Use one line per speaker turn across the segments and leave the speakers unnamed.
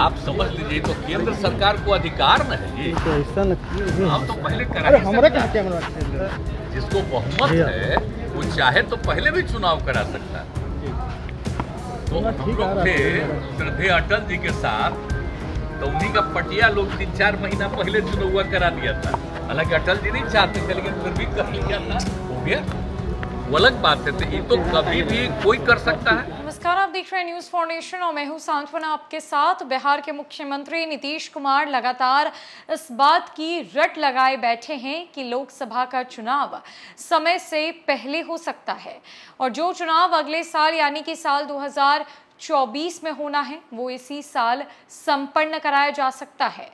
आप समझ लीजिए तो केंद्र सरकार को अधिकार तो न है जी हम तो पहले करा जिसको बहुमत है वो चाहे तो पहले भी चुनाव करा सकता है तो हम लोग थे श्रद्धे अटल जी के साथ तो उन्हीं का पटिया लोग तीन चार महीना पहले चुनाव करा दिया था हालांकि अटल जी नहीं चाहते थे लेकिन फिर भी कर लिया था हो गया वो अलग बात है तो ये तो कभी भी कोई कर सकता है देख रहे हैं न्यूज़ फाउंडेशन और मैं हूं सांत्वना आपके साथ बिहार के मुख्यमंत्री नीतीश कुमार लगातार इस बात की रट लगाए बैठे हैं कि लोकसभा का चुनाव समय से पहले हो सकता है और जो चुनाव अगले साल यानी कि साल चौबीस में होना है वो इसी साल संपन्न कराया जा सकता है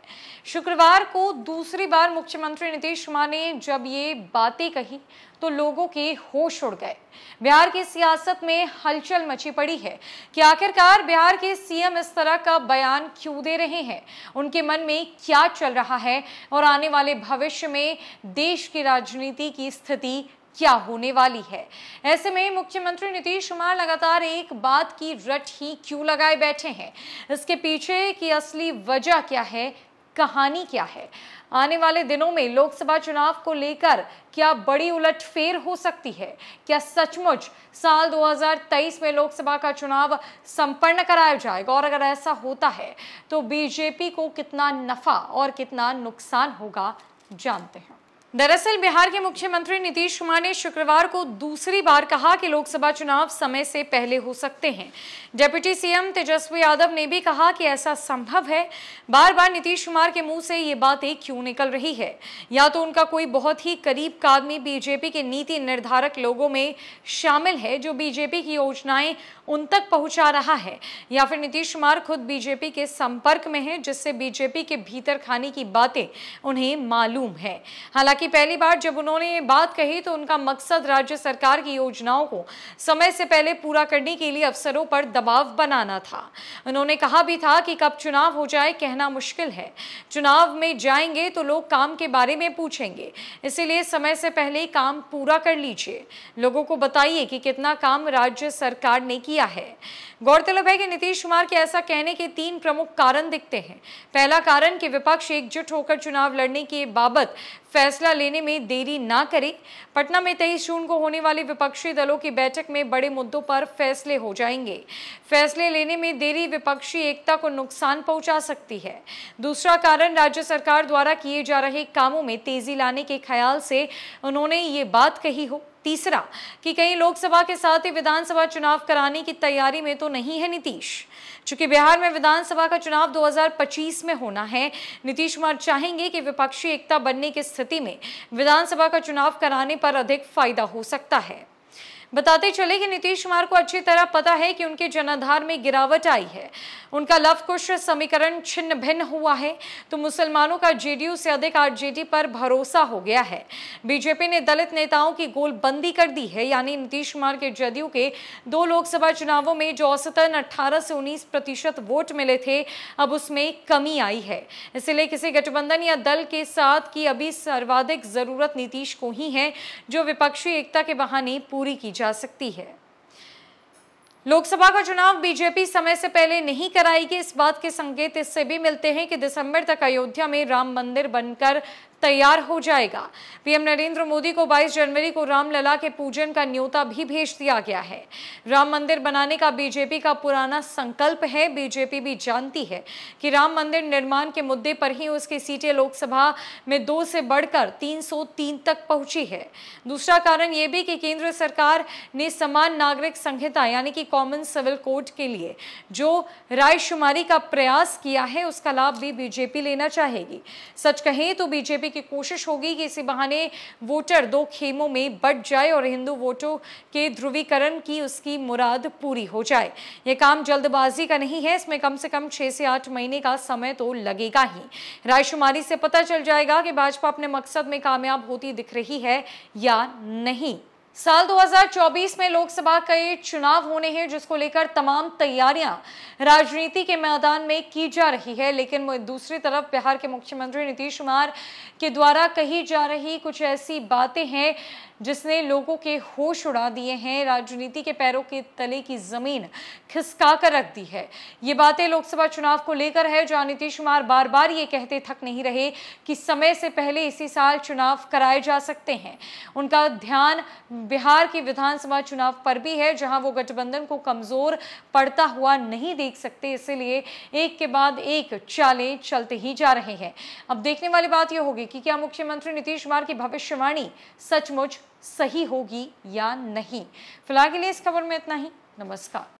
शुक्रवार को दूसरी बार मुख्यमंत्री नीतीश कुमार ने जब ये बातें कही तो लोगों के होश उड़ गए बिहार की सियासत में हलचल मची पड़ी है कि आखिरकार बिहार के सीएम इस तरह का बयान क्यों दे रहे हैं उनके मन में क्या चल रहा है और आने वाले भविष्य में देश की राजनीति की स्थिति क्या होने वाली है ऐसे में मुख्यमंत्री नीतीश कुमार लगातार एक बात की रट ही क्यों लगाए बैठे हैं इसके पीछे की असली वजह क्या है कहानी क्या है आने वाले दिनों में लोकसभा चुनाव को लेकर क्या बड़ी उलटफेर हो सकती है क्या सचमुच साल 2023 में लोकसभा का चुनाव संपन्न कराया जाएगा और अगर ऐसा होता है तो बीजेपी को कितना नफा और कितना नुकसान होगा जानते हैं दरअसल बिहार के मुख्यमंत्री नीतीश कुमार ने शुक्रवार को दूसरी बार कहा कि लोकसभा चुनाव समय से पहले हो सकते हैं डेप्यूटी सीएम तेजस्वी यादव ने भी कहा कि ऐसा संभव है बार बार नीतीश कुमार के मुंह से ये बातें क्यों निकल रही है या तो उनका कोई बहुत ही करीब का आदमी बीजेपी के नीति निर्धारक लोगों में शामिल है जो बीजेपी की योजनाएं उन तक पहुंचा रहा है या फिर नीतीश कुमार खुद बीजेपी के संपर्क में है जिससे बीजेपी के भीतर खाने की बातें उन्हें मालूम है हालांकि हालांकि पहली बार जब उन्होंने ये बात कही तो उनका मकसद राज्य सरकार की योजनाओं को समय से पहले पूरा करने के लिए अफसरों पर दबाव बनाना था उन्होंने कहा भी था कि कब चुनाव हो जाए कहना मुश्किल है चुनाव में जाएंगे तो लोग काम के बारे में पूछेंगे इसीलिए समय से पहले काम पूरा कर लीजिए लोगों को बताइए कि कितना काम राज्य सरकार ने किया है गौरतलब है कि नीतीश कुमार के ऐसा कहने के तीन प्रमुख कारण दिखते हैं पहला कारण कि विपक्ष एकजुट होकर चुनाव लड़ने के बाबत फैसला लेने में देरी ना करे पटना में तेईस जून को होने वाली विपक्षी दलों की बैठक में बड़े मुद्दों पर फैसले हो जाएंगे फैसले लेने में देरी विपक्षी एकता को नुकसान पहुंचा सकती है दूसरा कारण राज्य सरकार द्वारा किए जा रहे कामों में तेजी लाने के ख्याल से उन्होंने ये बात कही हो तीसरा कि कहीं लोकसभा के साथ ही विधानसभा चुनाव कराने की तैयारी में तो नहीं है नीतीश चूंकि बिहार में विधानसभा का चुनाव 2025 में होना है नीतीश कुमार चाहेंगे कि विपक्षी एकता बनने की स्थिति में विधानसभा का चुनाव कराने पर अधिक फायदा हो सकता है बताते चले कि नीतीश कुमार को अच्छी तरह पता है कि उनके जनाधार में गिरावट आई है उनका लवकुश समीकरण छिन्न भिन्न हुआ है तो मुसलमानों का जेडीयू से अधिक आरजेडी पर भरोसा हो गया है बीजेपी ने दलित नेताओं की गोलबंदी कर दी है यानी नीतीश कुमार के जदयू के दो लोकसभा चुनावों में जो औसतन अठारह से उन्नीस प्रतिशत वोट मिले थे अब उसमें कमी आई है इसलिए किसी गठबंधन या दल के साथ की अभी सर्वाधिक जरूरत नीतीश को ही है जो विपक्षी एकता के बहाने पूरी की जा सकती है लोकसभा का चुनाव बीजेपी समय से पहले नहीं कराएगी इस बात के संकेत इससे भी मिलते हैं कि दिसंबर तक अयोध्या में राम मंदिर बनकर तैयार हो जाएगा पीएम नरेंद्र मोदी को 22 जनवरी को रामलला के पूजन का न्योता भी भेज दिया गया है राम मंदिर बनाने का बीजेपी का पुराना संकल्प है बीजेपी भी जानती है कि राम मंदिर निर्माण के मुद्दे पर ही उसकी सीटें लोकसभा में दो से बढ़कर 303 तक पहुंची है दूसरा कारण ये भी कि केंद्र सरकार ने समान नागरिक संहिता यानी कि कॉमन सिविल कोड के लिए जो रायशुमारी का प्रयास किया है उसका लाभ भी बीजेपी लेना चाहेगी सच कहें तो बीजेपी की कोशिश होगी कि इसी बहाने वोटर दो खेमों में बट जाए और हिंदू वोटों के ध्रुवीकरण की उसकी मुराद पूरी हो जाए ये काम जल्दबाजी का नहीं है इसमें कम से कम छह से आठ महीने का समय तो लगेगा ही रायशुमारी से पता चल जाएगा कि भाजपा अपने मकसद में कामयाब होती दिख रही है या नहीं साल 2024 में लोकसभा के चुनाव होने हैं जिसको लेकर तमाम तैयारियां राजनीति के मैदान में की जा रही है लेकिन दूसरी तरफ बिहार के मुख्यमंत्री नीतीश कुमार के द्वारा कही जा रही कुछ ऐसी बातें हैं जिसने लोगों के होश उड़ा दिए हैं राजनीति के पैरों के तले की जमीन खिसका कर रख दी है ये बातें लोकसभा चुनाव को लेकर है जहां नीतीश कुमार बार बार ये कहते थक नहीं रहे कि समय से पहले इसी साल चुनाव कराए जा सकते हैं उनका ध्यान बिहार के विधानसभा चुनाव पर भी है जहां वो गठबंधन को कमजोर पड़ता हुआ नहीं देख सकते इसीलिए एक के बाद एक चालें चलते ही जा रहे हैं अब देखने वाली बात यह होगी कि क्या मुख्यमंत्री नीतीश कुमार की भविष्यवाणी सचमुच सही होगी या नहीं फिलहाल के लिए इस खबर में इतना ही नमस्कार